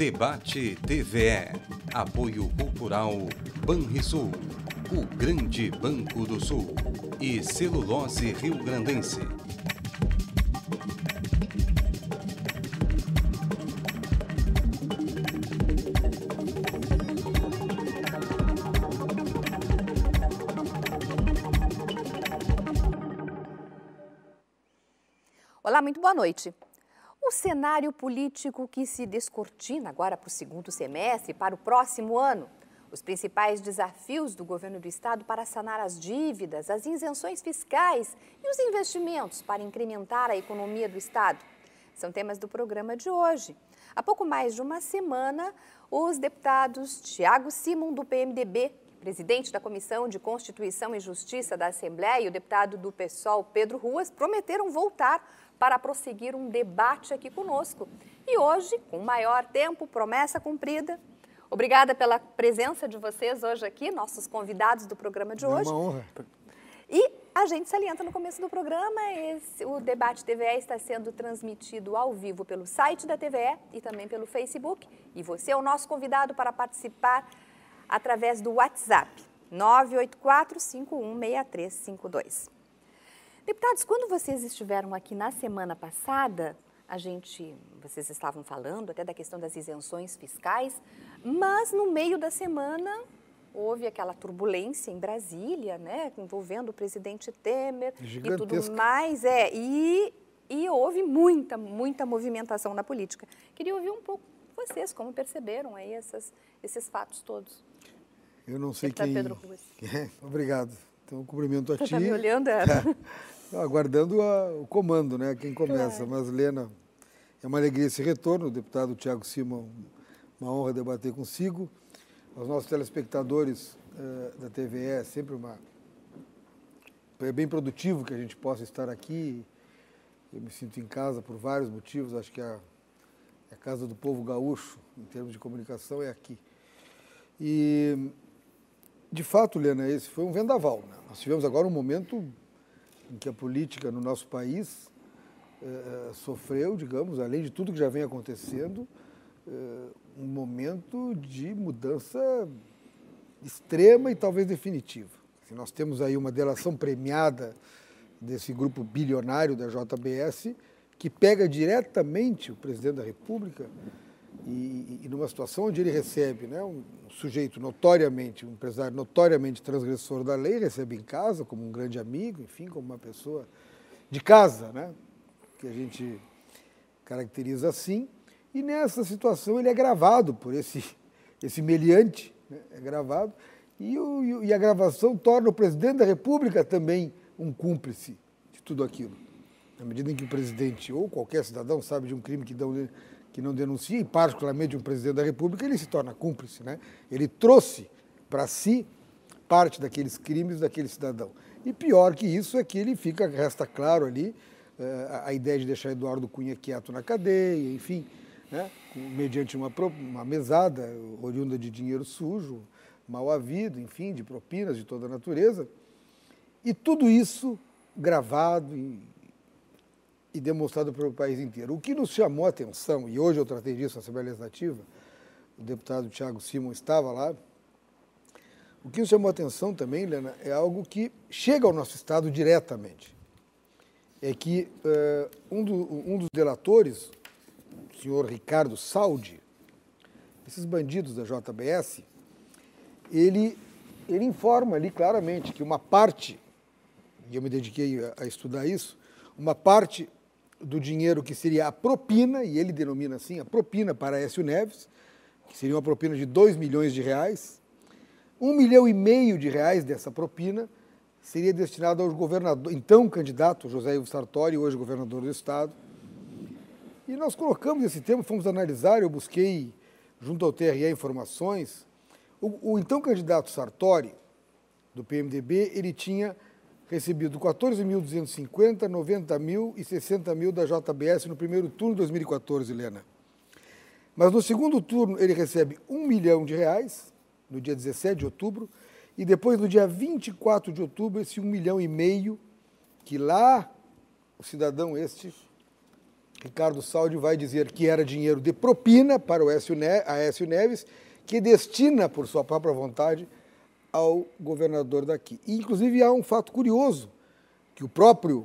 Debate TVE. Apoio Cultural Banrisul, o Grande Banco do Sul e Celulose Rio Grandense. Olá, muito boa noite o cenário político que se descortina agora para o segundo semestre, para o próximo ano? Os principais desafios do governo do estado para sanar as dívidas, as isenções fiscais e os investimentos para incrementar a economia do estado. São temas do programa de hoje. Há pouco mais de uma semana, os deputados Tiago Simon, do PMDB, presidente da Comissão de Constituição e Justiça da Assembleia, e o deputado do PSOL, Pedro Ruas, prometeram voltar para prosseguir um debate aqui conosco. E hoje, com maior tempo, promessa cumprida. Obrigada pela presença de vocês hoje aqui, nossos convidados do programa de hoje. É uma honra. E a gente salienta no começo do programa, esse, o debate TVE está sendo transmitido ao vivo pelo site da TVE e também pelo Facebook. E você é o nosso convidado para participar através do WhatsApp 984 516352. Deputados, quando vocês estiveram aqui na semana passada, a gente, vocês estavam falando até da questão das isenções fiscais, mas no meio da semana houve aquela turbulência em Brasília, né, envolvendo o presidente Temer Gigantesca. e tudo mais, é, e, e houve muita, muita movimentação na política. Queria ouvir um pouco vocês como perceberam aí essas, esses fatos todos. Eu não sei Deputado quem. Pedro Ruas. obrigado. Então, cumprimento a Você tá ti. Estava me olhando, era. É? É, aguardando a, o comando, né? Quem começa. Claro. Mas, Lena, é uma alegria esse retorno. O deputado Tiago Simão, uma honra debater consigo. Aos nossos telespectadores eh, da TVE, é sempre uma. É bem produtivo que a gente possa estar aqui. Eu me sinto em casa por vários motivos. Acho que a, a casa do povo gaúcho, em termos de comunicação, é aqui. E de fato, Liana, esse foi um vendaval. Né? Nós tivemos agora um momento em que a política no nosso país eh, eh, sofreu, digamos, além de tudo que já vem acontecendo, eh, um momento de mudança extrema e talvez definitiva. Assim, nós temos aí uma delação premiada desse grupo bilionário da JBS que pega diretamente o presidente da República e, e, numa situação onde ele recebe né, um sujeito notoriamente, um empresário notoriamente transgressor da lei, recebe em casa como um grande amigo, enfim, como uma pessoa de casa, né, que a gente caracteriza assim. E nessa situação ele é gravado por esse, esse meliante, né, é gravado, e, o, e a gravação torna o presidente da República também um cúmplice de tudo aquilo. Na medida em que o presidente ou qualquer cidadão sabe de um crime que dão que não denuncia, e particularmente um presidente da República, ele se torna cúmplice. Né? Ele trouxe para si parte daqueles crimes daquele cidadão. E pior que isso é que ele fica, resta claro ali, eh, a ideia de deixar Eduardo Cunha quieto na cadeia, enfim, né? mediante uma, uma mesada oriunda de dinheiro sujo, mal havido, enfim, de propinas de toda natureza. E tudo isso gravado em e demonstrado para o país inteiro. O que nos chamou a atenção, e hoje eu tratei disso na Assembleia Legislativa, o deputado Tiago Simon estava lá, o que nos chamou a atenção também, Helena, é algo que chega ao nosso Estado diretamente. É que uh, um, do, um, dos delatores, o senhor Ricardo Saldi, esses bandidos da JBS, ele, ele informa ali claramente que uma parte, e eu me dediquei a, a estudar isso, uma parte do dinheiro que seria a propina, e ele denomina assim a propina para Écio Neves, que seria uma propina de 2 milhões de reais. Um milhão e meio de reais dessa propina seria destinado ao governador, então candidato José Ivo Sartori, hoje governador do Estado. E nós colocamos esse tema, fomos analisar, eu busquei junto ao TRE informações. O, o então candidato Sartori, do PMDB, ele tinha recebido 14.250, 90 mil e 60 mil da JBS no primeiro turno de 2014, Helena. Mas no segundo turno ele recebe um milhão de reais, no dia 17 de outubro, e depois no dia 24 de outubro, esse um milhão e meio, que lá o cidadão este, Ricardo Saldi, vai dizer que era dinheiro de propina para o Aécio Neves, que destina, por sua própria vontade, ao governador daqui. E, inclusive, há um fato curioso, que o próprio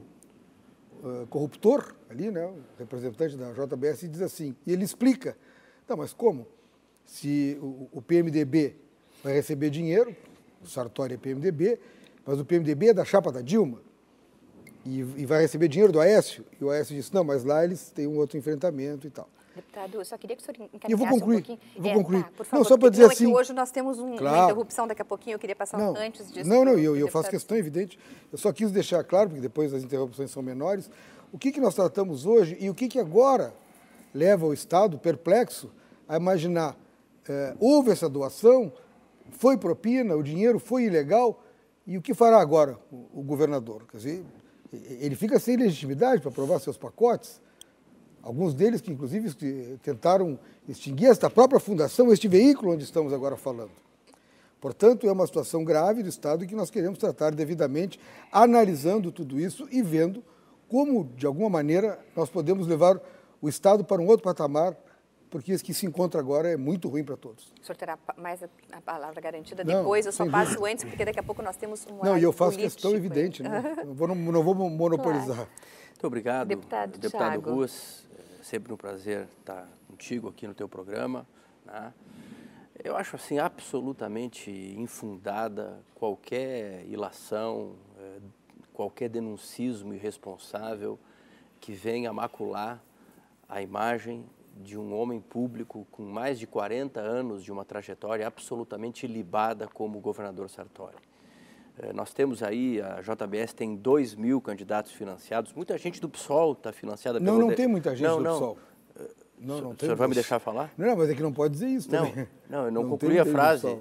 uh, corruptor, ali, né, o representante da JBS, diz assim, e ele explica, não, mas como? Se o, o PMDB vai receber dinheiro, o Sartori é PMDB, mas o PMDB é da chapa da Dilma, e, e vai receber dinheiro do Aécio, e o Aécio disse, não, mas lá eles têm um outro enfrentamento e tal. Deputado, eu só queria que o senhor eu vou concluir, um pouquinho. Vou é, concluir. tá, por favor, não, só para dizer não, assim. É hoje nós temos um, claro. uma interrupção daqui a pouquinho, eu queria passar não, antes disso. Não, não, eu, eu faço questão é evidente. Eu só quis deixar claro, porque depois as interrupções são menores, o que, que nós tratamos hoje e o que, que agora leva o Estado perplexo a imaginar é, houve essa doação, foi propina, o dinheiro foi ilegal, e o que fará agora o, o governador? Quer dizer, ele fica sem legitimidade para aprovar seus pacotes alguns deles que inclusive tentaram extinguir esta própria fundação, este veículo onde estamos agora falando. Portanto, é uma situação grave do Estado que nós queremos tratar devidamente, analisando tudo isso e vendo como, de alguma maneira, nós podemos levar o Estado para um outro patamar, porque esse que se encontra agora é muito ruim para todos. O senhor terá mais a palavra garantida não, depois, eu só passo dúvida. antes, porque daqui a pouco nós temos um Não, e eu faço questão né? evidente, né? não, vou, não, vou monopolizar. Claro. Muito obrigado, deputado, deputado Ruas sempre um prazer estar contigo aqui no teu programa. Né? Eu acho assim absolutamente infundada qualquer ilação, eh, qualquer denuncismo irresponsável que venha macular a imagem de um homem público com mais de 40 anos de uma trajetória absolutamente libada como governador Sartori. Eh, nós temos aí, a JBS tem 2 mil candidatos financiados. Muita gente do PSOL está financiada pelo... Não, não de... tem muita gente não, do não. PSOL. Eh, não, não o senhor vai me deixar falar? Não, mas é que não pode dizer isso não, Não, eu não, não concluí a frase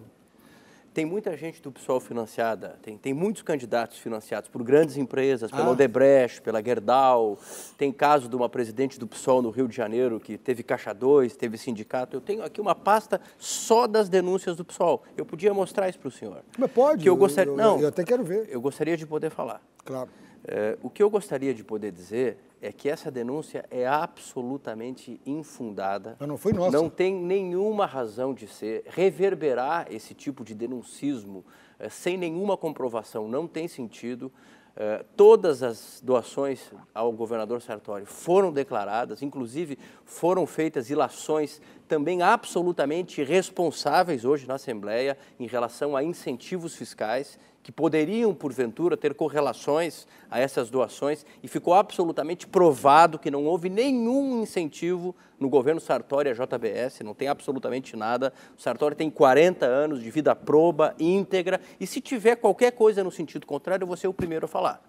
tem muita gente do PSOL financiada, tem, tem muitos candidatos financiados por grandes empresas, pela ah. Odebrecht, pela Gerdau. Tem caso de uma presidente do PSOL no Rio de Janeiro que teve Caixa 2, teve sindicato. Eu tenho aqui uma pasta só das denúncias do PSOL. Eu podia mostrar isso para o senhor. Mas pode. Que eu gostaria, eu, eu, não, eu até quero ver. Eu gostaria de poder falar. Claro. É, o que eu gostaria de poder dizer é que essa denúncia é absolutamente infundada. Mas ah, não foi nossa. Não tem nenhuma razão de ser. Reverberar esse tipo de denuncismo eh, sem nenhuma comprovação não tem sentido. Eh, todas as doações ao governador Sartori foram declaradas, inclusive foram feitas ilações também absolutamente responsáveis hoje na Assembleia em relação a incentivos fiscais que poderiam, porventura, ter correlações a essas doações, e ficou absolutamente provado que não houve nenhum incentivo no governo Sartori a JBS, não tem absolutamente nada. O Sartori tem 40 anos de vida proba, íntegra, e se tiver qualquer coisa no sentido contrário, eu vou ser o primeiro a falar.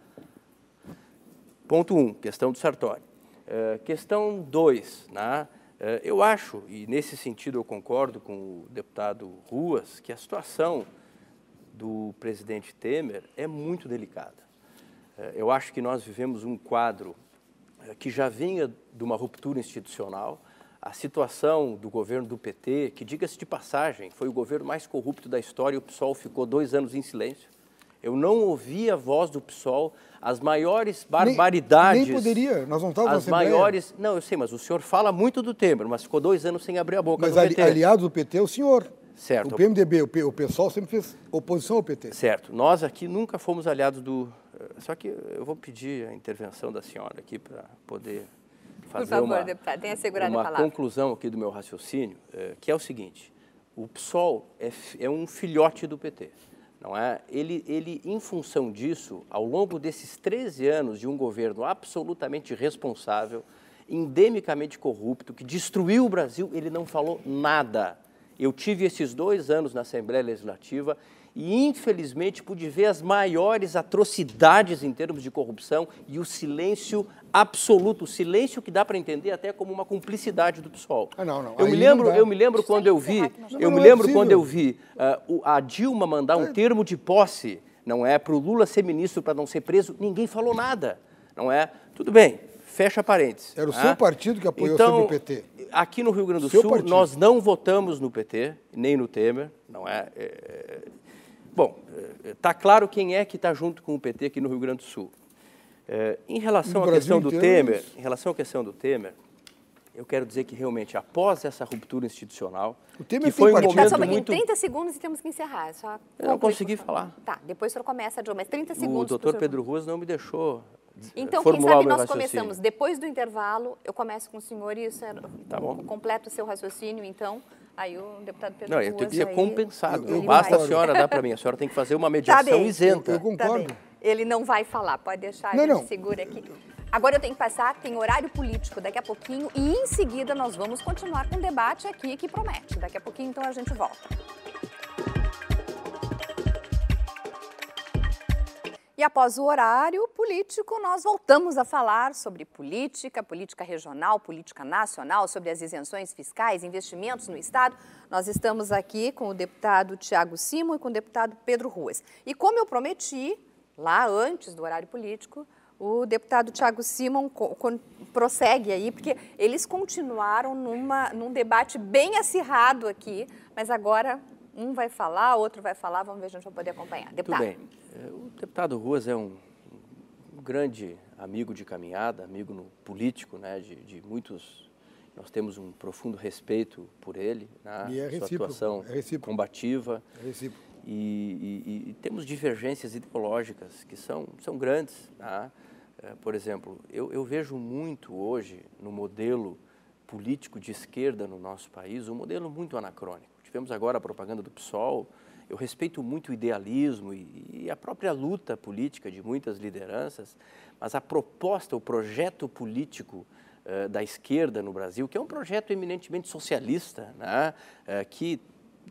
Ponto 1, um, questão do Sartori. Uh, questão 2, né? uh, eu acho, e nesse sentido eu concordo com o deputado Ruas, que a situação do presidente Temer é muito delicada. É, eu acho que nós vivemos um quadro é, que já vinha de uma ruptura institucional. A situação do governo do PT, que diga-se de passagem, foi o governo mais corrupto da história e o PSOL ficou dois anos em silêncio. Eu não ouvi a voz do PSOL, as maiores barbaridades. Nem, nem poderia, nós não estávamos As maiores. Não, eu sei, mas o senhor fala muito do Temer, mas ficou dois anos sem abrir a boca. Mas ali, aliado do PT é o senhor. Certo. O PMDB, o PSOL sempre fez oposição ao PT. Certo. Nós aqui nunca fomos aliados do. Só que eu vou pedir a intervenção da senhora aqui para poder fazer Por favor, uma, deputado, tenha segurado uma a palavra. conclusão aqui do meu raciocínio, eh, que é o seguinte: o PSOL é, é um filhote do PT. Não é? ele, ele, em função disso, ao longo desses 13 anos de um governo absolutamente responsável, endemicamente corrupto, que destruiu o Brasil, ele não falou nada eu tive esses dois anos na Assembleia Legislativa e, infelizmente, pude ver as maiores atrocidades em termos de corrupção e o silêncio absoluto, o silêncio que dá para entender até como uma cumplicidade do pessoal. Ah, não, não. Eu me lembro, eu me lembro quando eu vi, eu me lembro quando é eu vi ah, a Dilma mandar um é. termo de posse, não é, para o Lula ser ministro para não ser preso. Ninguém falou nada, não é? Tudo bem, fecha parênteses. Era o tá? seu ah? partido que apoiou então, sobre o então, PT aqui no Rio Grande do Seu Sul, partido. nós não votamos no PT, nem no Temer, não é? é, é bom, está é, claro quem é que está junto com o PT aqui no Rio Grande do Sul. É, em relação à questão do Temer, isso. em relação à questão do Temer, eu quero dizer que realmente após essa ruptura institucional, o Temer que foi um momento só, muito... 30 segundos e temos que encerrar. É só... Eu não consegui falar. Tá, depois o senhor começa, João, mas 30 segundos. O doutor Pedro Ruas não me deixou então, quem sabe nós começamos depois do intervalo, eu começo com o senhor e isso é, tá bom. completa o seu raciocínio, então. Aí o deputado Pedro Não, eu tenho que ser compensado. Não basta a senhora dar para mim. A senhora tem que fazer uma mediação tá isenta. Eu, eu concordo. Tá ele não vai falar, pode deixar, não, não. segura aqui. Agora eu tenho que passar, tem horário político daqui a pouquinho e em seguida nós vamos continuar com o debate aqui que promete. Daqui a pouquinho então a gente volta. E após o horário político, nós voltamos a falar sobre política, política regional, política nacional, sobre as isenções fiscais, investimentos no Estado. Nós estamos aqui com o deputado Tiago Simo e com o deputado Pedro Ruas. E como eu prometi, lá antes do horário político, o deputado Tiago Simon prossegue aí, porque eles continuaram numa, num debate bem acirrado aqui, mas agora um vai falar, outro vai falar, vamos ver se a gente vai poder acompanhar. Deputado. Tudo bem. É, o deputado Ruas é um, grande amigo de caminhada, amigo no político, né, de, de, muitos... Nós temos um profundo respeito por ele, na né, é sua atuação é combativa. É recíproco. E, e, e, temos divergências ideológicas que são, são grandes. Né? É, por exemplo, eu, eu vejo muito hoje no modelo político de esquerda no nosso país um modelo muito anacrônico tivemos agora a propaganda do PSOL. Eu respeito muito o idealismo e, e a própria luta política de muitas lideranças, mas a proposta, o projeto político uh, da esquerda no Brasil, que é um projeto eminentemente socialista, né? uh, que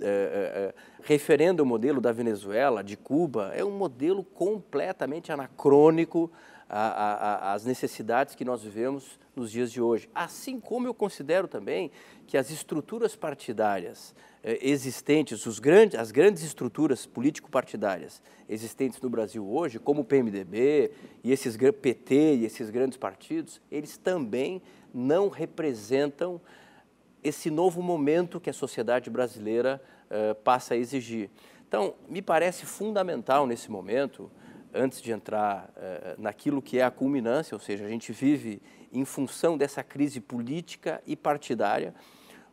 é, referendo o modelo da Venezuela, de Cuba, é um modelo completamente anacrônico a, a, as necessidades que nós vivemos nos dias de hoje. Assim como eu considero também que as estruturas partidárias eh, existentes, os grandes, as grandes estruturas político-partidárias existentes no Brasil hoje, como o PMDB e esses PT e esses grandes partidos, eles também não representam esse novo momento que a sociedade brasileira eh, passa a exigir. Então, me parece fundamental nesse momento antes de entrar eh, naquilo que é a culminância, ou seja, a gente vive em função dessa crise política e partidária.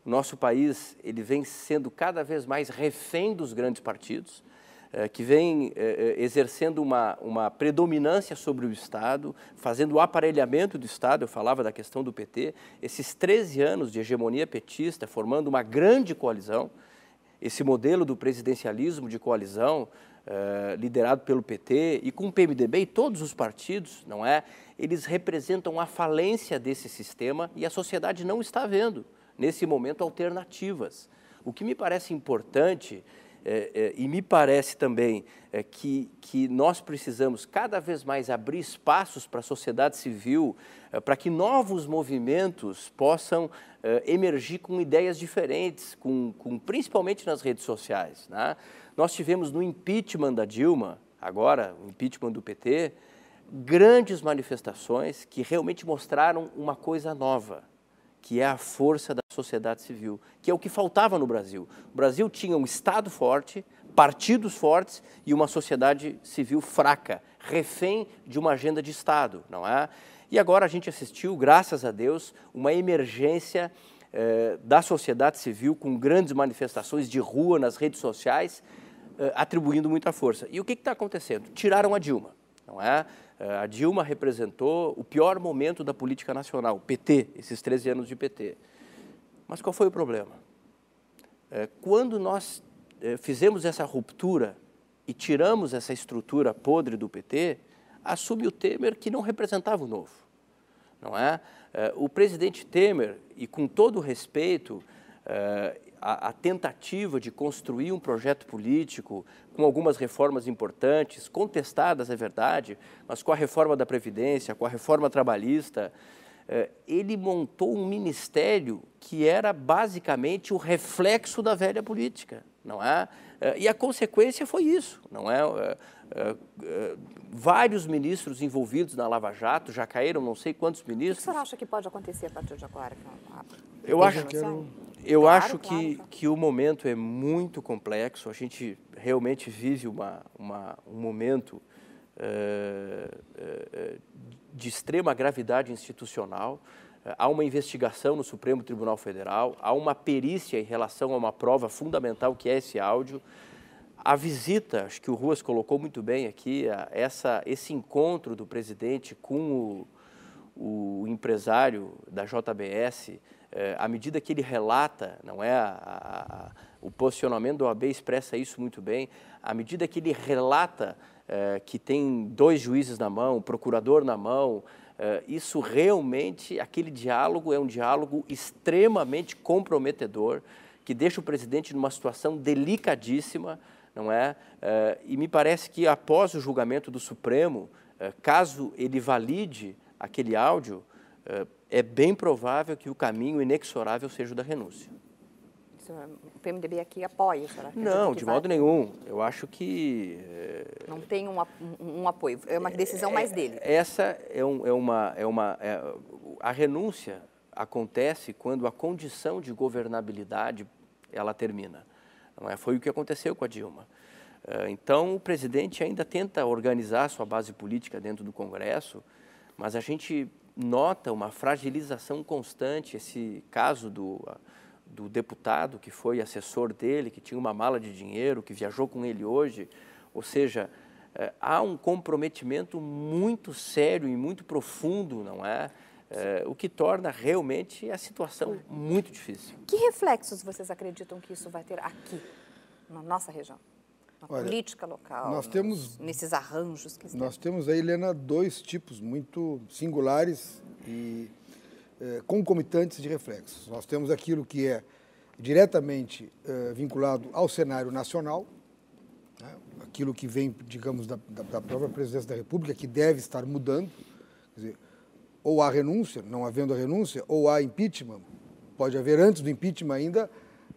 O nosso país ele vem sendo cada vez mais refém dos grandes partidos, eh, que vem eh, exercendo uma, uma predominância sobre o Estado, fazendo o aparelhamento do Estado. Eu falava da questão do PT, esses 13 anos de hegemonia petista, formando uma grande coalizão. Esse modelo do presidencialismo de coalizão, eh, liderado pelo PT e com o PMDB e todos os partidos, não é? Eles representam a falência desse sistema e a sociedade não está vendo, nesse momento, alternativas. O que me parece importante é, é, e me parece também é, que, que nós precisamos cada vez mais abrir espaços para a sociedade civil, é, para que novos movimentos possam é, emergir com ideias diferentes, com, com, principalmente nas redes sociais. Né? Nós tivemos no impeachment da Dilma, agora, o impeachment do PT, grandes manifestações que realmente mostraram uma coisa nova, que é a força da sociedade civil, que é o que faltava no Brasil. O Brasil tinha um Estado forte, partidos fortes e uma sociedade civil fraca, refém de uma agenda de Estado, não é? E agora a gente assistiu, graças a Deus, uma emergência eh, da sociedade civil com grandes manifestações de rua nas redes sociais, eh, atribuindo muita força. E o que está acontecendo? Tiraram a Dilma, não é? Eh, a Dilma representou o pior momento da política nacional, PT, esses 13 anos de PT. Mas qual foi o problema? É, quando nós é, fizemos essa ruptura e tiramos essa estrutura podre do PT, assume o Temer que não representava o novo. Não é? é o presidente Temer, e com todo respeito, é, a, a tentativa de construir um projeto político com algumas reformas importantes, contestadas, é verdade, mas com a reforma da Previdência, com a reforma trabalhista, é, ele montou um ministério que era basicamente o reflexo da velha política, não é? é e a consequência foi isso, não é? é? Vários ministros envolvidos na Lava Jato, já caíram não sei quantos ministros. O que o senhor acha que pode acontecer a partir de agora? Eu, acho que, eu claro, acho que, claro. que o momento é muito complexo, a gente realmente vive uma, uma um momento eh, eh, de extrema gravidade institucional. Eh, há uma investigação no Supremo Tribunal Federal, há uma perícia em relação a uma prova fundamental que é esse áudio. A visita, acho que o Ruas colocou muito bem aqui, essa, esse encontro do presidente com o, o empresário da JBS, é, à medida que ele relata, não é a, a, o posicionamento da OAB expressa isso muito bem, à medida que ele relata eh, que tem dois juízes na mão, o procurador na mão, eh, isso realmente, aquele diálogo é um diálogo extremamente comprometedor, que deixa o presidente numa situação delicadíssima, não é eh, e me parece que após o julgamento do Supremo, caso ele valide aquele áudio, é bem provável que o caminho inexorável seja o da renúncia. O PMDB aqui apoia, será? Não, de vai... modo nenhum. Eu acho que... Eh, Não tem um, um, apoio, é uma decisão é, mais dele. É, essa é, um, é uma... É uma é, a renúncia acontece quando a condição de governabilidade ela termina. É? Foi o que aconteceu com a Dilma. Eh, então, o presidente ainda tenta organizar sua base política dentro do Congresso, mas a gente nota uma fragilização constante. Esse caso do do deputado que foi assessor dele, que tinha uma mala de dinheiro, que viajou com ele hoje. Ou seja, é, há um comprometimento muito sério e muito profundo, não é? é? o que torna realmente a situação muito difícil. Que reflexos vocês acreditam que isso vai ter aqui, na nossa região? Na Olha, política local, nós nos, temos, nesses arranjos que Nós temos aí, Helena, dois tipos muito singulares e eh, concomitantes de reflexos. Nós temos aquilo que é diretamente eh, vinculado ao cenário nacional, né, aquilo que vem, digamos, da, da, da, própria presidência da República, que deve estar mudando. Dizer, ou há renúncia, não havendo a renúncia, ou há impeachment, pode haver antes do impeachment ainda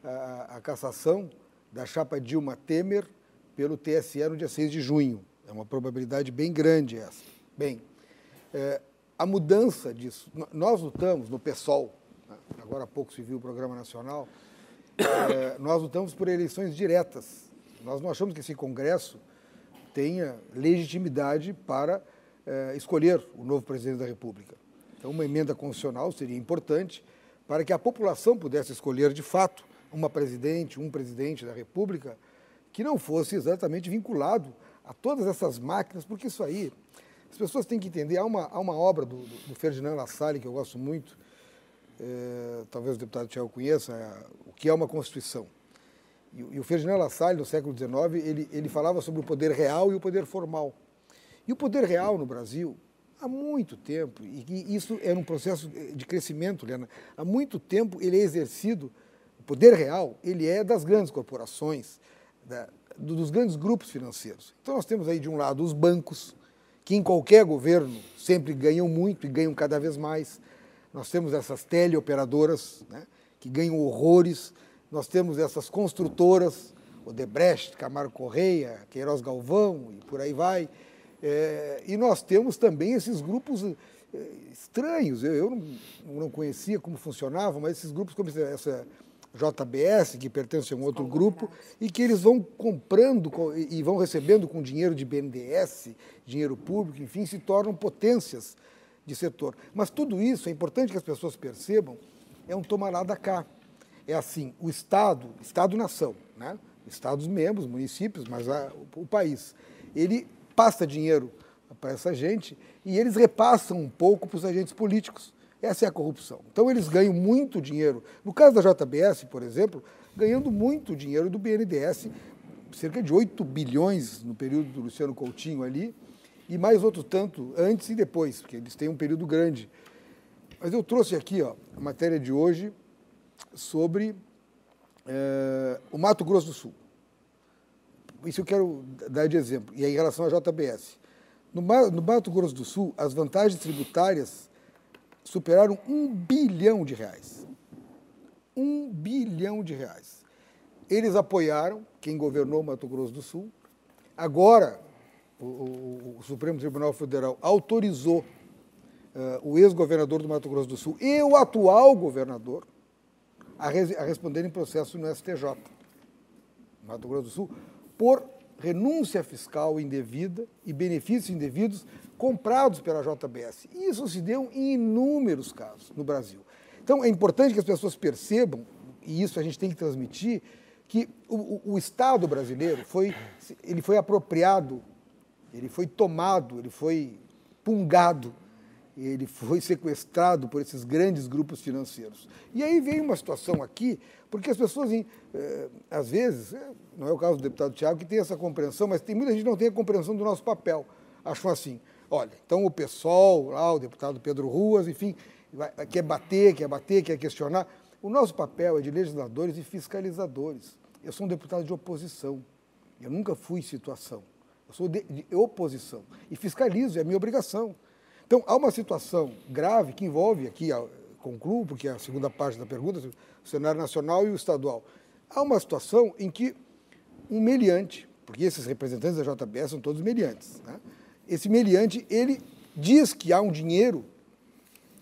a, a cassação da chapa Dilma Temer pelo TSE no dia 6 de junho. É uma probabilidade bem grande essa. Bem, eh, a mudança disso. Nós lutamos no PSOL, né, agora há pouco se viu o programa nacional, é, nós lutamos por eleições diretas. Nós não achamos que esse Congresso tenha legitimidade para é, escolher o novo presidente da República. Então, uma emenda constitucional seria importante para que a população pudesse escolher de fato uma presidente, um presidente da República que não fosse exatamente vinculado a todas essas máquinas, porque isso aí as pessoas têm que entender. Há uma, há uma obra do, do Ferdinand Lassalle que eu gosto muito, é, talvez o deputado Tiago conheça, é, O que é uma Constituição. E, e, o Ferdinand Lassalle, no século XIX, ele, ele falava sobre o poder real e o poder formal. E o poder real no Brasil, há muito tempo, e, e isso é um processo de crescimento, Lena, há muito tempo ele é exercido, o poder real, ele é das grandes corporações, da, dos grandes grupos financeiros. Então nós temos aí, de um lado, os bancos, que em qualquer governo sempre ganham muito e ganham cada vez mais. Nós temos essas teleoperadoras né, que ganham horrores, nós temos essas construtoras, Odebrecht, Camargo Correia, Queiroz Galvão e por aí vai. É, e nós temos também esses grupos eh, estranhos, eu, eu não, não, conhecia como funcionavam, mas esses grupos, como essa JBS, que pertence a um outro grupo, e que eles vão comprando e vão recebendo com dinheiro de BNDES, dinheiro público, enfim, se tornam potências de setor. Mas tudo isso, é importante que as pessoas percebam, é um tomarada cá. É assim, o Estado, Estado-nação, né? Estados-membros, municípios, mas a, o, o país, ele passa dinheiro para essa gente e eles repassam um pouco para os agentes políticos. Essa é a corrupção. Então eles ganham muito dinheiro. No caso da JBS, por exemplo, ganhando muito dinheiro do BNDES, cerca de 8 bilhões no período do Luciano Coutinho ali, e mais outro tanto antes e depois, porque eles têm um período grande. Mas eu trouxe aqui ó, a matéria de hoje sobre é, o Mato Grosso do Sul. Isso eu quero dar de exemplo. E aí, em relação à JBS. No, no Mato Grosso do Sul, as vantagens tributárias superaram um bilhão de reais. Um bilhão de reais. Eles apoiaram quem governou Mato Grosso do Sul. Agora, o, o, o Supremo Tribunal Federal autorizou uh, o ex-governador do Mato Grosso do Sul e o atual governador a, res, a responderem processo no STJ, Mato Grosso do Sul, por renúncia fiscal indevida e benefícios indevidos comprados pela JBS. E isso se deu em inúmeros casos no Brasil. Então é importante que as pessoas percebam, e isso a gente tem que transmitir, que o, o Estado brasileiro foi, ele foi apropriado, ele foi tomado, ele foi pungado, ele foi sequestrado por esses grandes grupos financeiros. E aí veio uma situação aqui, porque as pessoas, eh, às vezes, eh, não é o caso do deputado Tiago, que tem essa compreensão, mas tem muita gente que não tem a compreensão do nosso papel. Acham assim, Olha, então o pessoal, lá, o deputado Pedro Ruas, enfim, vai, quer bater, quer bater, quer questionar. O nosso papel é de legisladores e fiscalizadores. Eu sou um deputado de oposição. Eu nunca fui situação. Eu sou de, de oposição. E fiscalizo, é minha obrigação. Então, há uma situação grave que envolve aqui, concluo, porque é a segunda parte da pergunta, o cenário nacional e o estadual. Há uma situação em que um meliante, porque esses representantes da JBS são todos meliantes, né? esse meliante, ele diz que há um dinheiro,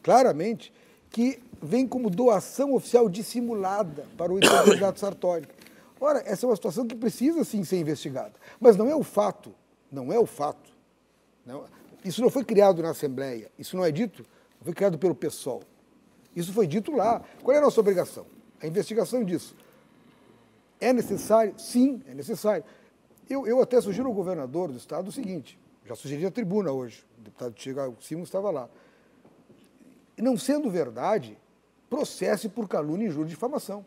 claramente, que vem como doação oficial dissimulada para o candidato Sartori. Ora, essa é uma situação que precisa sim ser investigada, mas não é o fato, não é o fato. Não, isso não foi criado na Assembleia, isso não é dito, foi criado pelo PSOL. Isso foi dito lá. Qual é a nossa obrigação? A investigação disso. É necessário? Sim, é necessário. Eu, eu até sugiro ao governador do Estado o seguinte: já sugeri a tribuna hoje, o deputado Tiago Simons estava lá. Não sendo verdade, processe por calúnia, injúria e difamação.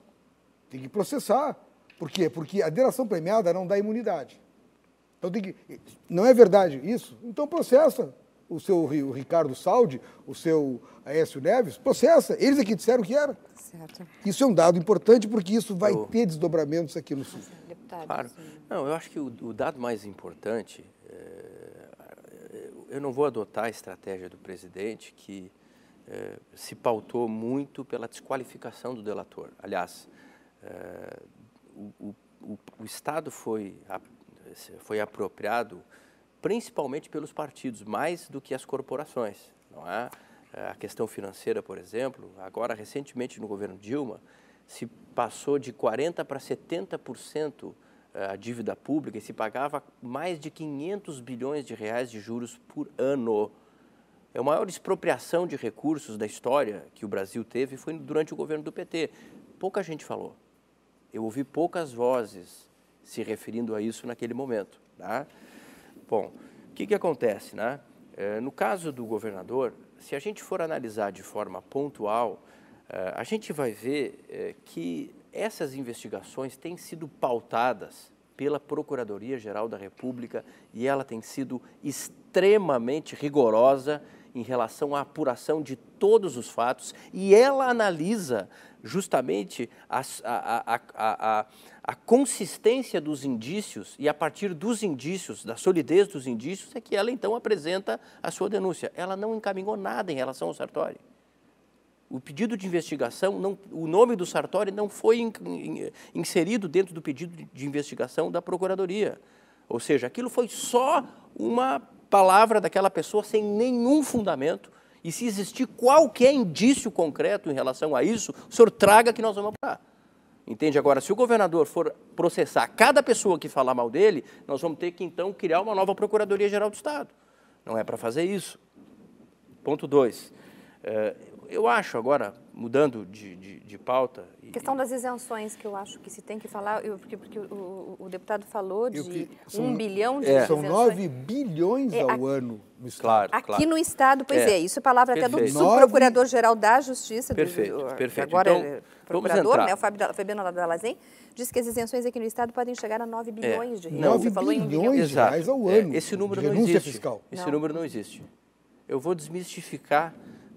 Tem que processar. Por quê? Porque a delação premiada não dá imunidade. Então tem que. Não é verdade isso? Então processa o seu o Ricardo Saldi, o seu Aécio Neves, processa. Eles aqui é disseram que era. Certo. Isso é um dado importante porque isso vai eu... ter desdobramentos aqui no Sul. Deputado, claro. Não, eu acho que o, o dado mais importante é, eu não vou adotar a estratégia do presidente que eh, se pautou muito pela desqualificação do delator. Aliás, eh, o, o, o, Estado foi, foi apropriado principalmente pelos partidos, mais do que as corporações. Não é? Eh, a questão financeira, por exemplo, agora recentemente no governo Dilma, se passou de 40% para 70% eh, a dívida pública e se pagava mais de 500 bilhões de reais de juros por ano. É a maior expropriação de recursos da história que o Brasil teve foi durante o governo do PT. Pouca gente falou. Eu ouvi poucas vozes se referindo a isso naquele momento. Tá? Bom, o que, que acontece? Né? Eh, no caso do governador, se a gente for analisar de forma pontual, eh, a gente vai ver que essas investigações têm sido pautadas pela Procuradoria-Geral da República e ela tem sido extremamente rigorosa em relação à apuração de todos os fatos e ela analisa justamente a, a, a, a, consistência dos indícios e a partir dos indícios, da solidez dos indícios, é que ela então apresenta a sua denúncia. Ela não encaminhou nada em relação ao Sartori o pedido de investigação, não, o nome do Sartori não foi in, in, inserido dentro do pedido de investigação da Procuradoria. Ou seja, aquilo foi só uma palavra daquela pessoa sem nenhum fundamento. E se existir qualquer indício concreto em relação a isso, o senhor traga que nós vamos apurar. Entende? Agora, se o governador for processar cada pessoa que falar mal dele, nós vamos ter que então criar uma nova Procuradoria Geral do Estado. Não é para fazer isso. Ponto 2 eu acho agora, mudando de, de, de pauta. A questão das isenções que eu acho que se tem que falar, eu, porque, porque o, o, deputado falou de são, um bilhão de é, São nove bilhões é, ao a, ano no Estado. Claro, aqui claro. no Estado, pois é, é isso é palavra perfeito. até do subprocurador-geral da Justiça. Perfeito, do, perfeito. Agora é então, é procurador, né, o Fabiano Dalazen, diz que as isenções aqui no Estado podem chegar a 9 é. bilhões de reais. 9 bilhões em bilhão. de reais ao ano. É, esse número de não existe. Fiscal. Esse não. número não existe. Eu vou desmistificar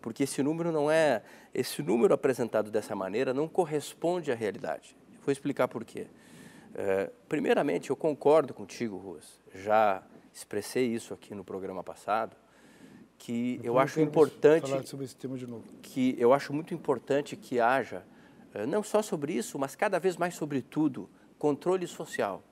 porque esse número não é, esse número apresentado dessa maneira não corresponde à realidade. Vou explicar por quê. É, primeiramente, eu concordo contigo, Ruas. Já expressei isso aqui no programa passado, que eu acho importante falar sobre esse tema de novo. que eu acho muito importante que haja eh, não só sobre isso, mas cada vez mais sobre tudo, controle social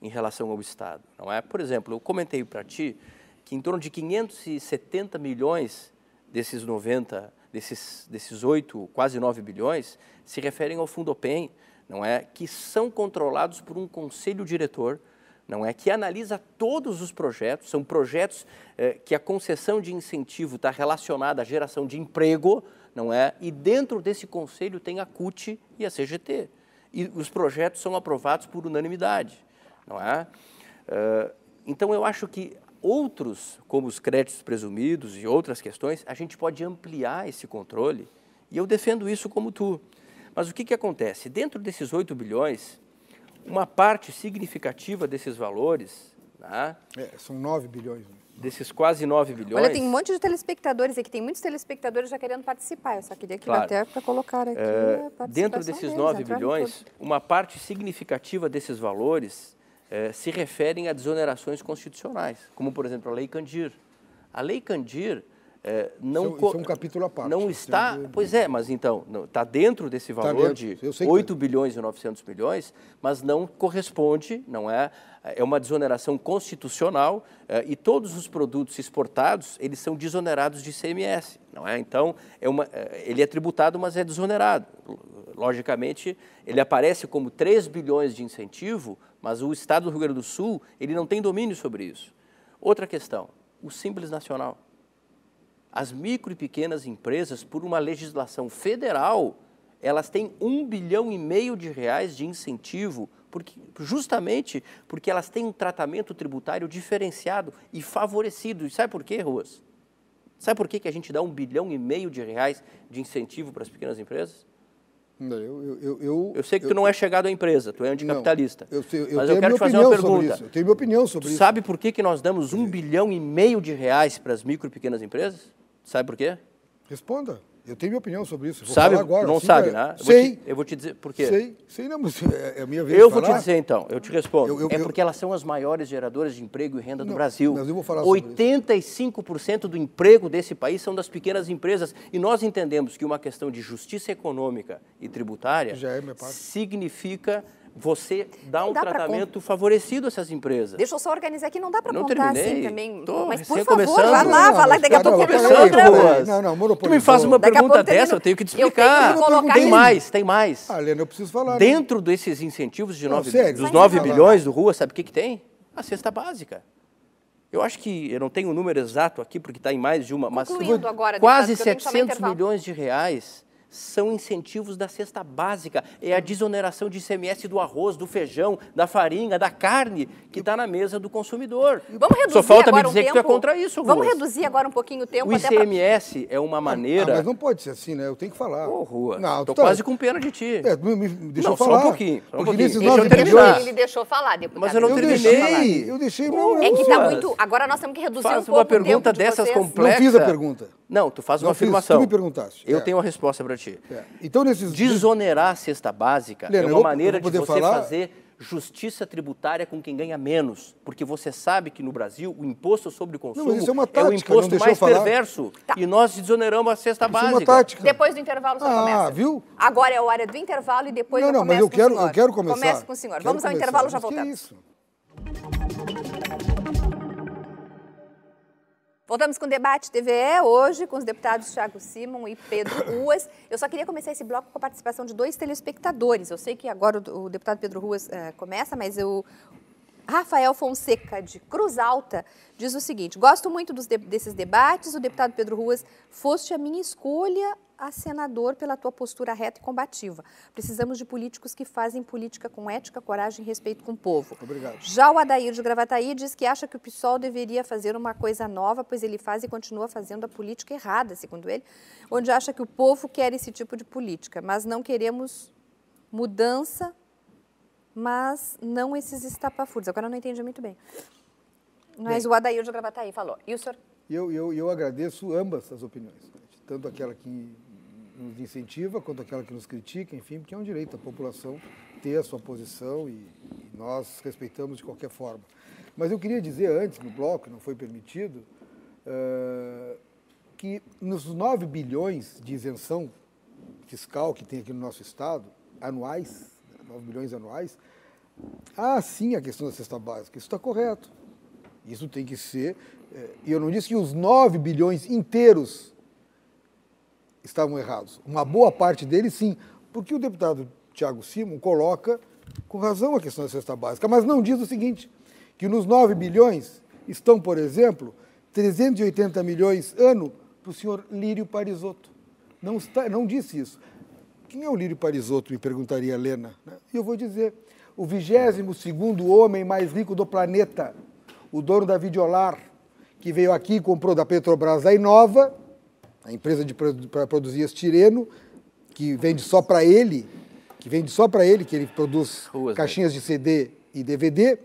em relação ao Estado, não é? Por exemplo, eu comentei para ti que em torno de 570 milhões desses 90, desses, desses 8, quase 9 bilhões, se referem ao Fundo PEN, não é? Que são controlados por um conselho diretor, não é? Que analisa todos os projetos, são projetos eh, que a concessão de incentivo está relacionada à geração de emprego, não é? E dentro desse conselho tem a CUT e a CGT. E os projetos são aprovados por unanimidade, não é? Uh, então eu acho que outros, como os créditos presumidos e outras questões, a gente pode ampliar esse controle e eu defendo isso como tu. Mas o que, que acontece? Dentro desses 8 bilhões, uma parte significativa desses valores. Né, é, são 9 bilhões. Né? Desses quase 9 bilhões. Olha, tem um monte de telespectadores aqui, tem muitos telespectadores já querendo participar. Eu só queria que claro. até para colocar aqui. É, dentro desses deles, 9 bilhões, uma parte significativa desses valores eh, se referem a desonerações constitucionais, como, por exemplo, a Lei Candir. A Lei Candir eh, não, isso, é isso é um capítulo à parte, não é está... Pois é, mas então, está dentro desse tá valor tá dentro, de 8 que... Tá bilhões e 900 milhões, mas não corresponde, não é... É uma desoneração constitucional eh, e todos os produtos exportados, eles são desonerados de CMS, não é? Então, é uma, ele é tributado, mas é desonerado. Logicamente, ele aparece como 3 bilhões de incentivo mas o Estado do Rio Grande do Sul, ele não tem domínio sobre isso. Outra questão, o Simples Nacional. As micro e pequenas empresas, por uma legislação federal, elas têm um bilhão e meio de reais de incentivo, porque, justamente porque elas têm um tratamento tributário diferenciado e favorecido. E sabe por quê, Ruas? Sabe por quê que a gente dá um bilhão e meio de reais de incentivo para as pequenas empresas? Não, eu, eu, eu, eu, sei que tu não é chegado à empresa, tu é anticapitalista. Não, eu, eu mas eu quero te fazer uma pergunta. eu tenho minha opinião sobre tu isso. Sabe por que, que nós damos um bilhão e meio de reais para as micro e pequenas empresas? Sabe por quê? Responda. Eu tenho minha opinião sobre isso. Vou sabe? agora. Não assim, sabe, é. né? Eu sei. Vou te, eu vou te dizer por quê. Sei, sei, não, mas é, é a minha vez Eu vou te dizer então, eu te respondo. Eu, eu, é porque elas são as maiores geradoras de emprego e renda do Brasil. Mas eu vou falar 85% do emprego desse país são das pequenas empresas. E nós entendemos que uma questão de justiça econômica e tributária é significa você dá não um dá tratamento con... favorecido a essas empresas. Deixa eu só organizar aqui, não dá para contar assim, terminei. assim também. Tô mas por favor, vá lá, vá lá, daqui a pouco começando. Não, não, monopólio. Tu me faz uma pergunta dessa, eu tenho que te explicar. Tem mais, tem mais. Ah, Helena, eu preciso falar. Né? Dentro desses incentivos de 9, dos 9 bilhões do Rua, sabe o que, que tem? A cesta básica. Eu acho que, eu não tenho o número exato aqui, porque está em mais de uma, Concluindo mas agora, quase deputado, 700 milhões de reais são incentivos da cesta básica, é a desoneração de ICMS do arroz, do feijão, da farinha, da carne que está na mesa do consumidor. Vamos reduzir Só falta me dizer um tempo, que tu é contra isso, Augusto. Vamos reduzir agora um pouquinho o tempo. O ICMS pra... é uma ah, maneira... Ah, mas não pode ser assim, né? Eu tenho que falar. Ô, oh, Rua, não, tá... quase com pena de ti. É, me, deixa não, eu falar. Só um pouquinho. um pouquinho. Deixa eu terminar. Ele deixou falar, deputado. Mas eu não eu terminei. Deixei, eu deixei. é que está muito... Agora nós temos que reduzir faz um pouco uma pergunta dessas vocês. complexa. Não fiz a pergunta. Não, tu faz uma afirmação. Tu me perguntaste. Eu é. tenho uma resposta para ti importante. É. Então, nesses... Desonerar a cesta básica é uma maneira de você falar... fazer justiça tributária com quem ganha menos, porque você sabe que no Brasil o imposto sobre o consumo não, é, uma tática, é o imposto mais perverso tá. e nós desoneramos a cesta isso básica. É uma tática. Depois do intervalo só ah, começa. viu? Agora é a hora do intervalo e depois não, eu não, começo mas eu quero, o senhor. Eu quero começar. Começo com o senhor. Quero Vamos ao intervalo já voltamos. Que é isso? Voltamos com o debate TVE hoje com os deputados Thiago Simon e Pedro Ruas. Eu só queria começar esse bloco com a participação de dois telespectadores. Eu sei que agora o, deputado Pedro Ruas uh, começa, mas o Rafael Fonseca, de Cruz Alta, diz o seguinte: Gosto muito de desses debates. O deputado Pedro Ruas, foste a minha escolha a senador pela tua postura reta e combativa. Precisamos de políticos que fazem política com ética, coragem e respeito com o povo. Obrigado. Já o Adair de Gravataí diz que acha que o PSOL deveria fazer uma coisa nova, pois ele faz e continua fazendo a política errada, segundo ele, onde acha que o povo quer esse tipo de política, mas não queremos mudança, mas não esses estapafurdos. Agora eu não entendi muito bem. Mas bem, o Adair de Gravataí falou. E o senhor? Eu, eu, eu agradeço ambas as opiniões, tanto aquela que nos incentiva, quanto aquela que nos critica, enfim, porque é um direito da população ter a sua posição e, e nós respeitamos de qualquer forma. Mas eu queria dizer antes, no bloco, não foi permitido, uh, que nos 9 bilhões de isenção fiscal que tem aqui no nosso Estado, anuais, 9 né, bilhões anuais, há sim a questão da cesta básica. Isso está correto. Isso tem que ser. Eh, e eu não disse que os 9 bilhões inteiros estavam errados. Uma boa parte deles, sim, porque o deputado Tiago Simon coloca com razão a questão da cesta básica, mas não diz o seguinte, que nos 9 bilhões estão, por exemplo, 380 milhões ano para o senhor Lírio Parisotto. Não, está, não disse isso. Quem é o Lírio Parisotto, me perguntaria a Helena. Né? E eu vou dizer, o 22 homem mais rico do planeta, o dono da Videolar, que veio aqui e comprou da Petrobras a Inova, a empresa de para produzir estireno, que vende só para ele, que vende só para ele, que ele produz Ruas, né? caixinhas né? de CD e DVD,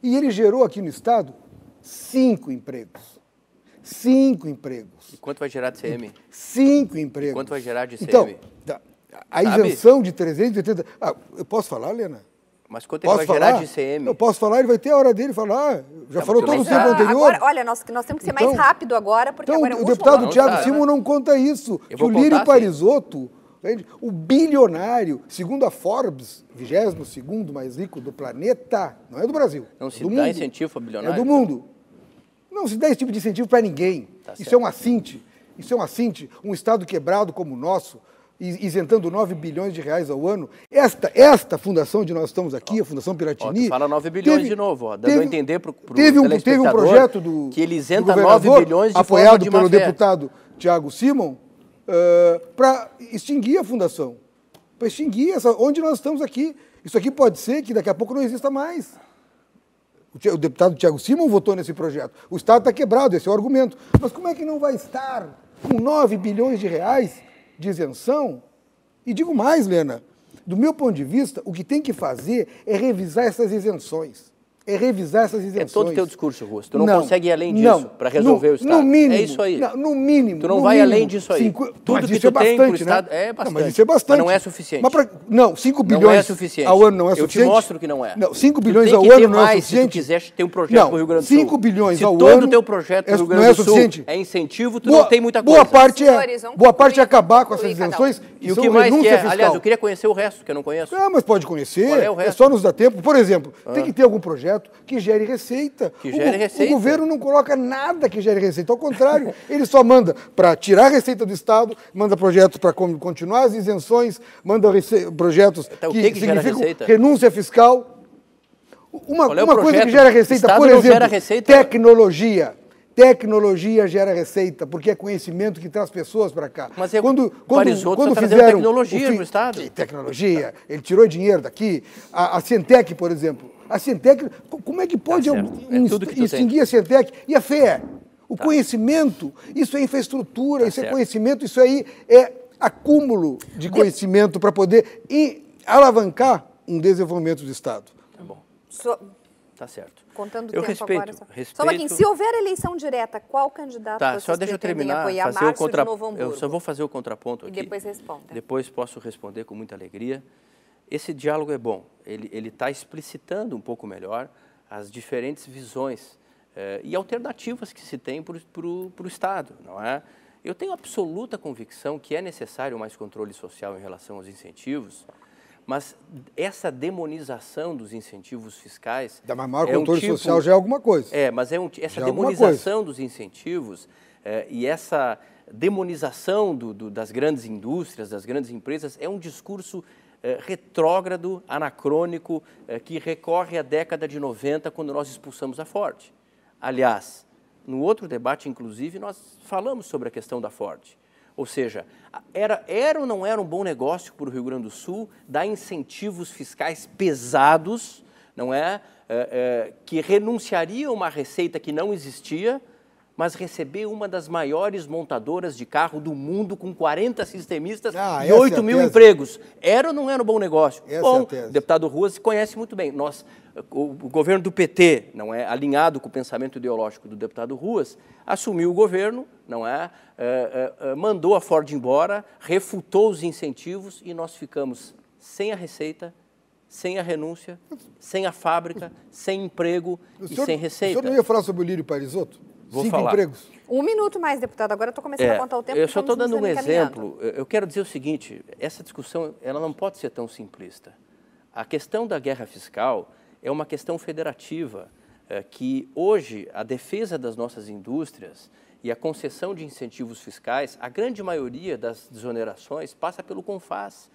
e ele gerou aqui no estado cinco empregos. Cinco empregos. E quanto vai gerar de CM? Cinco empregos. E quanto vai gerar de CM? Então, a isenção Sabe? de 380. Ah, eu posso falar, Lena? Mas quanto posso ele vai falar? gerar de ICM? Eu posso falar, ele vai ter a hora dele falar. Já tá falou todo o tempo anterior. Agora, olha, nós, nós temos que ser então, mais rápido agora, porque então, agora é o, o deputado Tiago Simon não conta isso. Que o Lírio contar, Parisotto, o bilionário, segundo a Forbes, 22 mais rico do planeta, não é do Brasil. Não é se é dá mundo. incentivo a bilionário? É do mundo. Não se dá esse tipo de incentivo para ninguém. Tá isso certo. é um assinte. Isso é um assinte. Um Estado quebrado como o nosso, isentando 9 bilhões de reais ao ano. Esta, esta fundação de nós estamos aqui, a Fundação Piratini. Ó, fala 9 bilhões teve, de novo, ó, dando teve, a entender para o teve, um, teve um projeto do. Que ele isenta 9 bilhões de Apoiado de pelo deputado Tiago Simon, uh, eh, para extinguir a fundação. Para extinguir essa, onde nós estamos aqui. Isso aqui pode ser que daqui a pouco não exista mais. O deputado Tiago Simon votou nesse projeto. O Estado está quebrado, esse é o argumento. Mas como é que não vai estar com 9 bilhões de reais de isenção. E digo mais, Lena, do meu ponto de vista, o que tem que fazer é revisar essas isenções é revisar essas isenções. É todo o teu discurso, Russo. Tu não, não consegue ir além disso para resolver no, o Estado. No é mínimo. É isso aí. Não, no mínimo. Tu não vai mínimo, além disso aí. Cinco, Tudo que tu é bastante, tem né? Estado é bastante. Não, mas isso é bastante. Mas não é suficiente. Pra, não, 5 bilhões não é suficiente. ao ano não é suficiente. Eu te mostro que não é. Não, 5 bilhões ao ano não é suficiente. Se tu quiser ter um projeto não, o Rio Grande do Sul. 5 bilhões ao ano. todo o teu projeto é para o Rio é Grande do Sul é, suficiente. é incentivo, tu boa, não tem muita coisa. Boa parte é, boa parte é acabar com essas isenções e o que mais que é. Aliás, eu queria conhecer o resto, que eu não conheço. Ah, mas pode conhecer. É só nos dar tempo. Por exemplo, tem que ter algum projeto projeto que gere receita. Que gere o, receita. O governo não coloca nada que gere receita. Ao contrário, ele só manda para tirar a receita do Estado, manda projetos para continuar as isenções, manda projetos então, que, que, que significam renúncia fiscal. Uma, é uma coisa que gera receita, por exemplo, receita. tecnologia. Tecnologia gera receita, porque é conhecimento que traz pessoas para cá. Mas eu, é quando quando, tá quando fizeram tecnologia no estado. Tecnologia, ele tirou dinheiro daqui. A, a Cientec, por exemplo, a Centec, como é que tá pode tá é extinguir a Centec? E a fé tá. O tá. conhecimento, isso é infraestrutura, tá isso é certo. é conhecimento, isso aí é acúmulo de conhecimento para poder alavancar um desenvolvimento do Estado. Tá bom. So... Tá certo. Contando o eu tempo respeito, agora. Só... Respeito... Só se houver eleição direta, qual candidato tá, vocês só deixa eu terminar, apoiar? Fazer Márcio o contra... Eu só vou fazer o contraponto aqui. E depois responda. Depois posso responder com muita alegria. Esse diálogo é bom, ele está explicitando um pouco melhor as diferentes visões eh, e alternativas que se tem para o Estado, não é? Eu tenho absoluta convicção que é necessário mais controle social em relação aos incentivos, mas essa demonização dos incentivos fiscais... Da maior é controle um tipo, social já é alguma coisa. É, mas é um, essa já é demonização é dos incentivos eh, e essa demonização do, do, das grandes indústrias, das grandes empresas, é um discurso eh, retrógrado, anacrônico, eh, que recorre à década de 90, quando nós expulsamos a Ford. Aliás, no outro debate, inclusive, nós falamos sobre a questão da Ford. Ou seja, era, era ou não era um bom negócio para o Rio Grande do Sul dar incentivos fiscais pesados, não é? é que renunciaria a uma receita que não existia mas receber uma das maiores montadoras de carro do mundo, com 40 sistemistas ah, e 8 é mil empregos. Era ou não era um bom negócio? Essa é bom, é o deputado Ruas conhece muito bem. Nós, o, o governo do PT, não é alinhado com o pensamento ideológico do deputado Ruas, assumiu o governo, não é, é, é mandou a Ford embora, refutou os incentivos e nós ficamos sem a receita, sem a renúncia, sem a fábrica, sem emprego o e senhor, sem receita. O senhor não ia falar sobre o Lírio Parisotto? Vou Cinco falar. empregos. Um minuto mais, deputado. Agora estou começando é, a contar o tempo. Eu só estou dando um exemplo. Eu quero dizer o seguinte: essa discussão ela não pode ser tão simplista. A questão da guerra fiscal é uma questão federativa é, que hoje a defesa das nossas indústrias e a concessão de incentivos fiscais, a grande maioria das desonerações passa pelo CONFAS,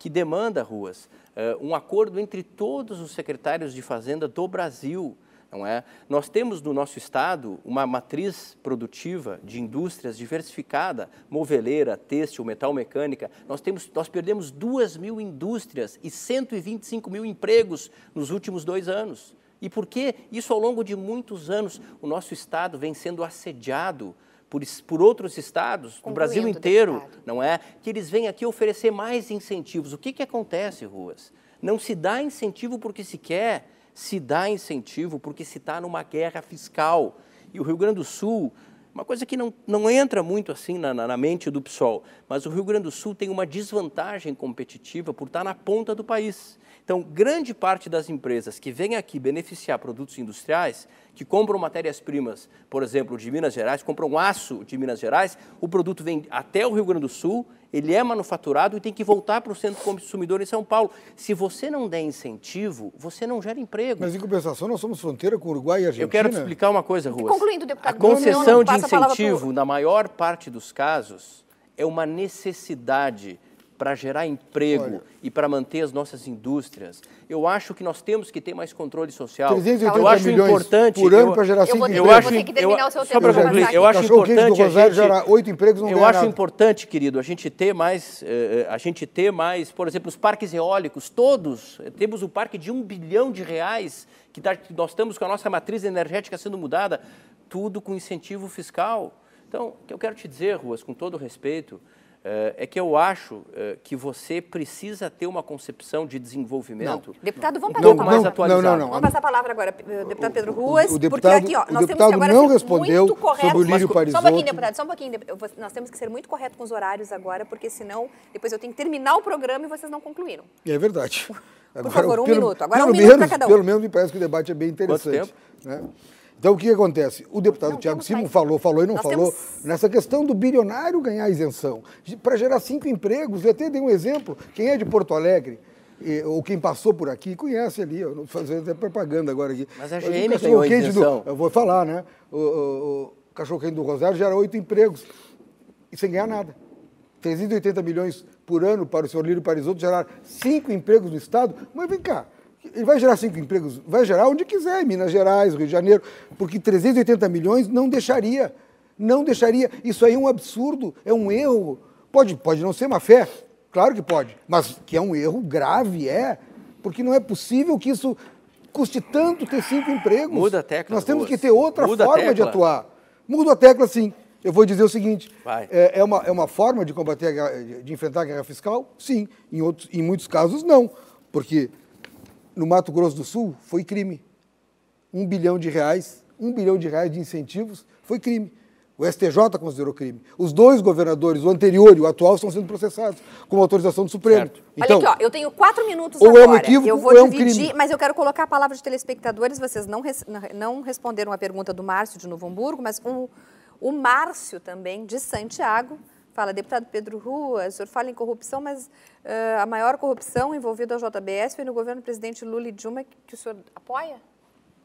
que demanda, Ruas, é, um acordo entre todos os secretários de Fazenda do Brasil não é? Nós temos no nosso estado uma matriz produtiva de indústrias diversificada, moveleira, têxtil, metal mecânica. Nós, temos, nós perdemos 2 mil indústrias e 125 mil empregos nos últimos dois anos. E por que isso ao longo de muitos anos o nosso estado vem sendo assediado por, por, outros estados, o Brasil inteiro, deputado. não é? Que eles vêm aqui oferecer mais incentivos. O que, que acontece, Ruas? Não se dá incentivo porque se quer se dá incentivo porque se está numa guerra fiscal. E o Rio Grande do Sul, uma coisa que não, não entra muito assim na, na, mente do PSOL, mas o Rio Grande do Sul tem uma desvantagem competitiva por estar tá na ponta do país. Então, grande parte das empresas que vêm aqui beneficiar produtos industriais, que compram matérias-primas, por exemplo, de Minas Gerais, compram aço de Minas Gerais, o produto vem até o Rio Grande do Sul, ele é manufaturado e tem que voltar para o centro consumidor em São Paulo. Se você não der incentivo, você não gera emprego. Mas em compensação, nós somos fronteira com o Uruguai e Argentina. Eu quero te explicar uma coisa, Rua. Concluindo, deputado, a concessão de incentivo, pro... na maior parte dos casos, é uma necessidade para gerar emprego Olha. e para manter as nossas indústrias. Eu acho que nós temos que ter mais controle social. Eu acho importante por ano para gerar cinco empregos. Eu acho, eu, só para concluir, eu acho importante a gente oito empregos não Eu acho nada. importante, querido, a gente ter mais, eh, eh, a gente ter mais, por exemplo, os parques eólicos todos. Eh, temos um parque de um bilhão de reais que tá, nós estamos com a nossa matriz energética sendo mudada, tudo com incentivo fiscal. Então, o que eu quero te dizer, Ruas, com todo respeito, eh, é que eu acho eh, que você precisa ter uma concepção de desenvolvimento. Não. Deputado, vamos passar não, a palavra. Mais atualizado. não, não, não. Vamos passar a palavra agora, deputado eh, Pedro Ruas, o, o, o deputado, porque aqui, ó, nós temos que agora não respondeu Sobre o Lírio Mas, só um pouquinho, deputado, só um pouquinho. Deputado. Nós temos que ser muito corretos com os horários agora, porque senão depois eu tenho que terminar o programa e vocês não concluíram. É verdade. Por favor, um pelo, minuto. Agora um menos, minuto para cada um. Pelo menos me parece que o debate é bem interessante. Quanto tempo? Né? Então o que acontece? O deputado Tiago Simo falou, falou e não Nós falou temos... nessa questão do bilionário ganhar isenção. Para gerar cinco empregos, eu até dei um exemplo. Quem é de Porto Alegre, ou quem passou por aqui, conhece ali, eu não fazer até propaganda agora aqui. Mas a GM ganhou isenção. Do, eu vou falar, né? O, o, o cachorro quente do Rosário gera oito empregos e sem ganhar nada. 380 milhões por ano para o senhor Lírio Parisoto gerar cinco empregos no Estado. Mas vem cá, ele vai gerar cinco empregos, vai gerar onde quiser, Minas Gerais, Rio de Janeiro, porque 380 milhões não deixaria, não deixaria. Isso aí é um absurdo, é um erro. Pode, pode não ser má fé, claro que pode, mas que é um erro grave, é, porque não é possível que isso custe tanto ter cinco empregos. Muda a tecla. Nós temos que ter outra Muda forma de atuar. Muda a tecla, sim. Eu vou dizer o seguinte: é, é, uma, é uma forma de combater, a, de enfrentar a guerra fiscal? Sim. Em, outros, em muitos casos, não. Porque no Mato Grosso do Sul foi crime. Um bilhão de reais, um bilhão de reais de incentivos foi crime. O STJ considerou crime. Os dois governadores, o anterior e o atual, estão sendo processados com autorização do Supremo. Então, Olha aqui, ó, eu tenho quatro minutos ou agora. É um equívoco, eu vou ou é um dividir, crime. mas eu quero colocar a palavra de telespectadores. Vocês não, res, não responderam a pergunta do Márcio de Novo Hamburgo, mas um, o Márcio também, de Santiago, Fala, deputado Pedro Rua, o senhor fala em corrupção, mas uh, a maior corrupção envolvida ao JBS foi no governo do presidente Lula e Dilma, que o senhor apoia?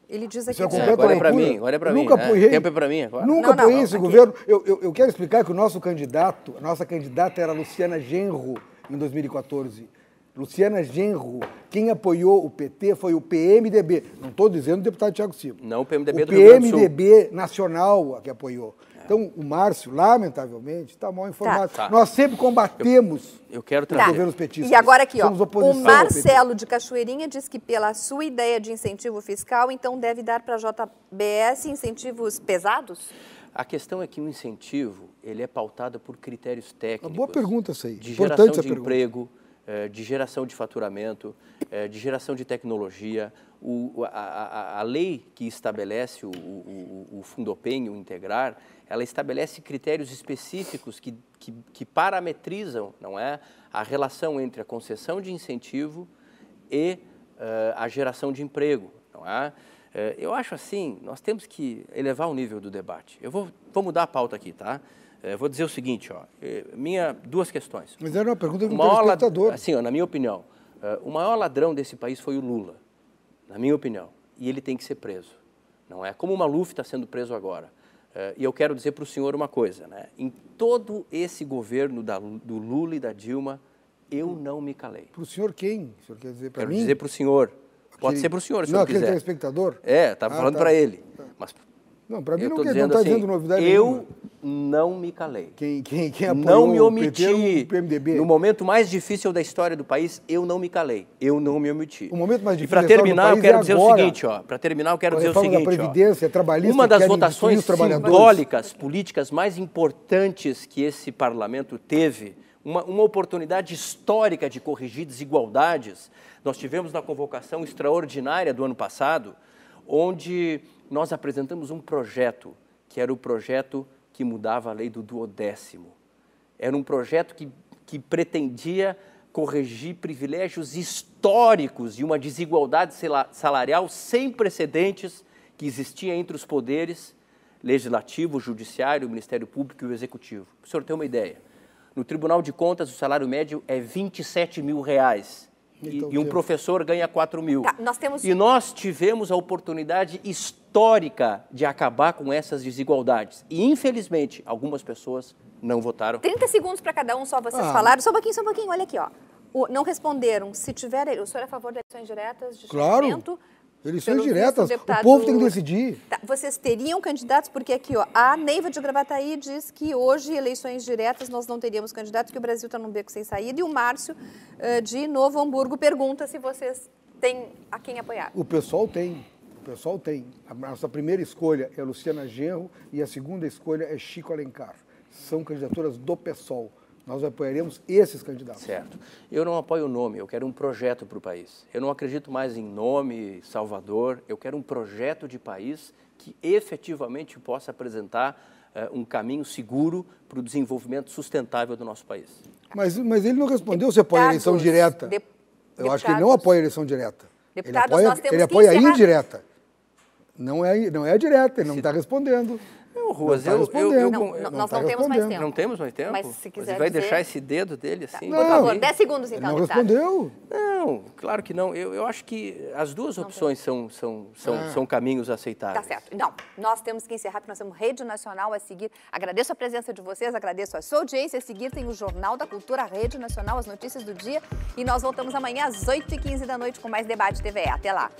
Ele diz aqui... Isso é olha para mim, olha para é mim. Nunca né? apoiei. Né? Tempo é para mim agora. Nunca não, apoiei não, esse aqui. governo. Eu, eu, eu, quero explicar que o nosso candidato, a nossa candidata era Luciana Genro, em 2014. Luciana Genro, quem apoiou o PT foi o PMDB. Não estou dizendo o deputado Tiago Silva. Não, o PMDB é o do PMDB Rio Grande do Sul. O PMDB nacional que apoiou. Então, o Márcio, lamentavelmente, está mal informado. Tá. Nós sempre combatemos eu, eu quero trazer. os governos petistas. E agora aqui, ó, o Marcelo de Cachoeirinha diz que pela sua ideia de incentivo fiscal, então deve dar para a JBS incentivos pesados? A questão é que o incentivo ele é pautado por critérios técnicos. Uma boa pergunta essa aí. De Importante geração de emprego, pergunta. Eh, de geração de faturamento, eh, de geração de tecnologia. O, a, a, a, lei que estabelece o, o, o o Integrar, ela estabelece critérios específicos que, que, que parametrizam não é, a relação entre a concessão de incentivo e uh, a geração de emprego. Não é? Uh, eu acho assim, nós temos que elevar o nível do debate. Eu vou, vou mudar a pauta aqui, tá? Eu eh, vou dizer o seguinte, ó, minha, duas questões. Mas era uma pergunta do um Assim, ó, na minha opinião, uh, o maior ladrão desse país foi o Lula, na minha opinião, e ele tem que ser preso. Não é como o Maluf está sendo preso agora. Eh, e eu quero dizer para o senhor uma coisa, né? Em todo esse governo da, do Lula e da Dilma, eu hum. não me calei. Para o senhor quem? O senhor quer dizer para mim? Quero dizer para o senhor. Pode que... ser para o senhor, se não, o senhor quiser. Não, aquele telespectador? É, estava tá ah, falando tá. para ele. Tá. Mas não, para mim eu não está dizendo, tá assim, dizendo novidade Eu nenhuma. não me calei. Quem, quem, quem não me omiti. no momento mais difícil da história do país, eu não me calei. Eu não me omiti. O momento mais difícil. E para é terminar, eu quero dizer o seguinte, ó. Para terminar, eu quero dizer o seguinte. Previdência, trabalhista, uma das votações simbólicas, políticas mais importantes que esse parlamento teve. Uma, uma, oportunidade histórica de corrigir desigualdades. Nós tivemos na convocação extraordinária do ano passado, onde nós apresentamos um projeto, que era o projeto que mudava a lei do duodécimo. Era um projeto que, que pretendia corrigir privilégios históricos e uma desigualdade salarial sem precedentes que existia entre os poderes legislativo, judiciário, Ministério Público e o Executivo. Para o senhor ter uma ideia, no Tribunal de Contas o salário médio é 27 mil reais. Então, e um professor ganha 4 mil. Tá, nós temos... E nós tivemos a oportunidade histórica de acabar com essas desigualdades. E, infelizmente, algumas pessoas não votaram. 30 segundos para cada um, só vocês ah. falaram. Só um pouquinho, só um pouquinho. Olha aqui, ó. O, não responderam. Se tiver, o senhor é a favor de eleições diretas de claro. Eleições diretas. Visto, o, o povo tem que decidir. Tá, vocês teriam candidatos, porque aqui, ó, a Neiva de Gravataí diz que hoje, eleições diretas, nós não teríamos candidatos, que o Brasil está num beco sem saída. E o Márcio, eh, de Novo Hamburgo, pergunta se vocês têm a quem apoiar. O pessoal tem. O pessoal tem. A nossa primeira escolha é Luciana Genro e a segunda escolha é Chico Alencar. São candidaturas do PSOL. Nós apoiaremos esses candidatos. Certo. Eu não apoio o nome, eu quero um projeto para o país. Eu não acredito mais em nome, Salvador, eu quero um projeto de país que efetivamente possa apresentar uh, um caminho seguro para o desenvolvimento sustentável do nosso país. Mas, mas ele não respondeu se apoia a eleição direta. eu acho que ele não apoia a eleição direta. Deputados, ele apoia, nós temos ele apoia a indireta. Não é, não é direta, ele não está respondendo. Não, Ruas, não tá eu, eu, eu, não, não, nós tá não temos mais tempo. Não temos mais tempo? Mas se quiser Você vai dizer... deixar esse dedo dele assim? Tá. Por favor, 10 segundos então. Ele não respondeu? Não, claro que não. Eu, eu acho que as duas opções são, são, são, ah. são caminhos aceitáveis. Tá certo. Não, nós temos que encerrar, porque nós temos rede nacional a seguir. Agradeço a presença de vocês, agradeço a sua audiência. A seguir tem o Jornal da Cultura, Rede Nacional, as notícias do dia. E nós voltamos amanhã às 8h15 da noite com mais debate TV. Até lá.